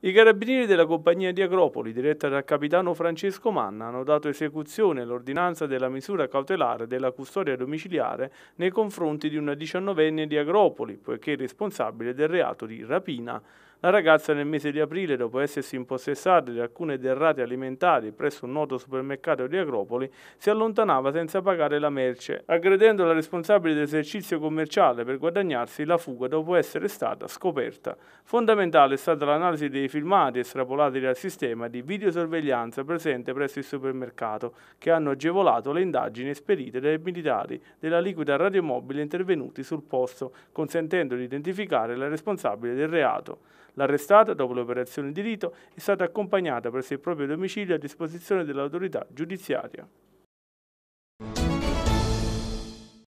I carabinieri della compagnia di Agropoli, diretta dal capitano Francesco Manna, hanno dato esecuzione all'ordinanza della misura cautelare della custodia domiciliare nei confronti di una diciannovenne di Agropoli, poiché responsabile del reato di rapina. La ragazza nel mese di aprile, dopo essersi impossessata di alcune derrate alimentari presso un noto supermercato di Agropoli, si allontanava senza pagare la merce, aggredendo la responsabile dell'esercizio commerciale per guadagnarsi la fuga dopo essere stata scoperta. Fondamentale è stata l'analisi dei dei filmati estrapolati dal sistema di videosorveglianza presente presso il supermercato che hanno agevolato le indagini esperite dai militari della liquida radiomobile intervenuti sul posto, consentendo di identificare la responsabile del reato. L'arrestata, dopo l'operazione di rito, è stata accompagnata presso il proprio domicilio a disposizione dell'autorità giudiziaria.